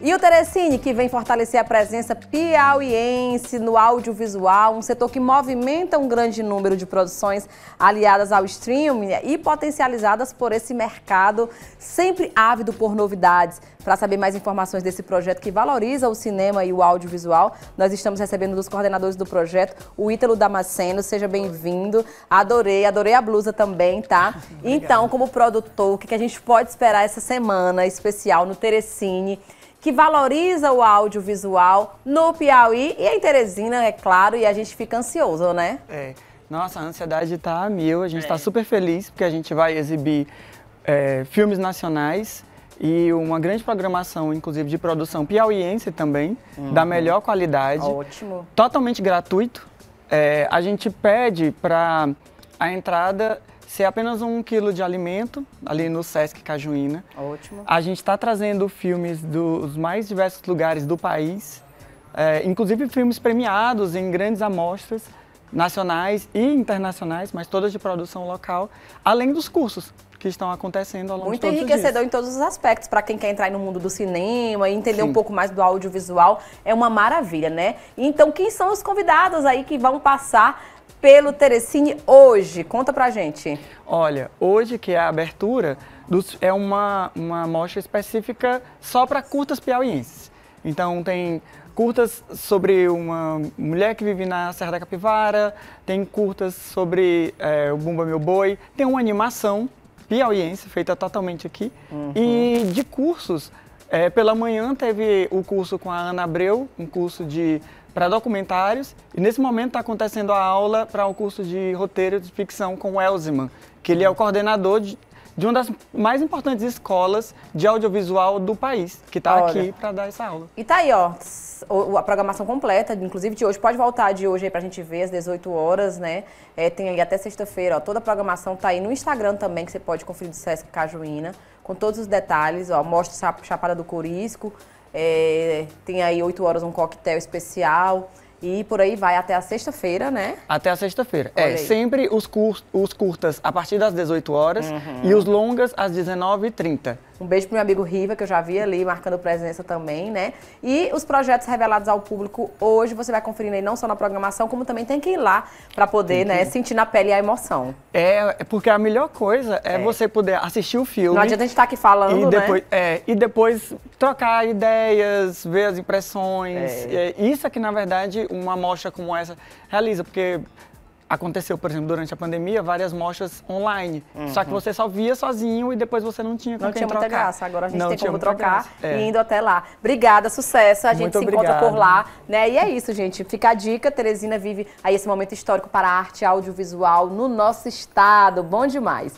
E o Teresine, que vem fortalecer a presença piauiense no audiovisual, um setor que movimenta um grande número de produções aliadas ao streaming e potencializadas por esse mercado sempre ávido por novidades. Para saber mais informações desse projeto que valoriza o cinema e o audiovisual, nós estamos recebendo dos coordenadores do projeto, o Ítalo Damasceno. Seja bem-vindo. Adorei, adorei a blusa também, tá? Então, como produtor, o que a gente pode esperar essa semana especial no Teresine? que valoriza o audiovisual no Piauí e em Teresina, é claro, e a gente fica ansioso, né? É. Nossa, a ansiedade está a mil, a gente está é. Tá super feliz porque a gente vai exibir é, filmes nacionais e uma grande programação, inclusive de produção piauiense também, uhum. da melhor qualidade. Ótimo. Totalmente gratuito. É, a gente pede para a entrada ser é apenas um quilo de alimento, ali no Sesc Cajuína. Ótimo. A gente está trazendo filmes dos mais diversos lugares do país, é, inclusive filmes premiados em grandes amostras nacionais e internacionais, mas todas de produção local, além dos cursos que estão acontecendo ao longo Muito de todos enriquecedor em todos os aspectos. Para quem quer entrar no mundo do cinema e entender Sim. um pouco mais do audiovisual, é uma maravilha, né? Então, quem são os convidados aí que vão passar pelo Teresine hoje? Conta pra gente. Olha, hoje que é a abertura, é uma, uma mostra específica só para curtas piauienses. Então tem curtas sobre uma mulher que vive na Serra da Capivara, tem curtas sobre é, o Bumba Meu Boi, tem uma animação piauiense, feita totalmente aqui. Uhum. E de cursos, é, pela manhã teve o curso com a Ana Abreu, um curso de para documentários. E nesse momento está acontecendo a aula para o um curso de roteiro de ficção com o Elziman, que ele é o coordenador de, de uma das mais importantes escolas de audiovisual do país, que está aqui para dar essa aula. E tá aí, ó, a programação completa, inclusive de hoje. Pode voltar de hoje aí para a gente ver às 18 horas, né? É, tem aí até sexta-feira, ó. Toda a programação tá aí no Instagram também, que você pode conferir do Sesc Cajuína, com todos os detalhes, ó. Mostra Chapada do Corisco. É, tem aí 8 horas um coquetel especial. E por aí vai até a sexta-feira, né? Até a sexta-feira. É, aí. sempre os, cur os curtas a partir das 18 horas uhum. e os longas às 19h30. Um beijo pro meu amigo Riva, que eu já vi ali marcando presença também, né? E os projetos revelados ao público hoje, você vai conferindo aí não só na programação, como também tem que ir lá para poder, né, sentir na pele a emoção. É, é, porque a melhor coisa é, é. você poder assistir o filme. Não adianta a gente estar tá aqui falando, e né? depois, né? É, e depois trocar ideias, ver as impressões. É. é isso é que, na verdade, uma mostra como essa realiza, porque aconteceu, por exemplo, durante a pandemia, várias mostras online. Uhum. Só que você só via sozinho e depois você não tinha como não tinha trocar. Não tinha muita graça, agora a gente não tem como trocar é. e indo até lá. Obrigada, sucesso, a gente Muito se obrigado. encontra por lá, né? E é isso, gente. Fica a dica, Teresina vive aí esse momento histórico para a arte audiovisual no nosso estado. Bom demais.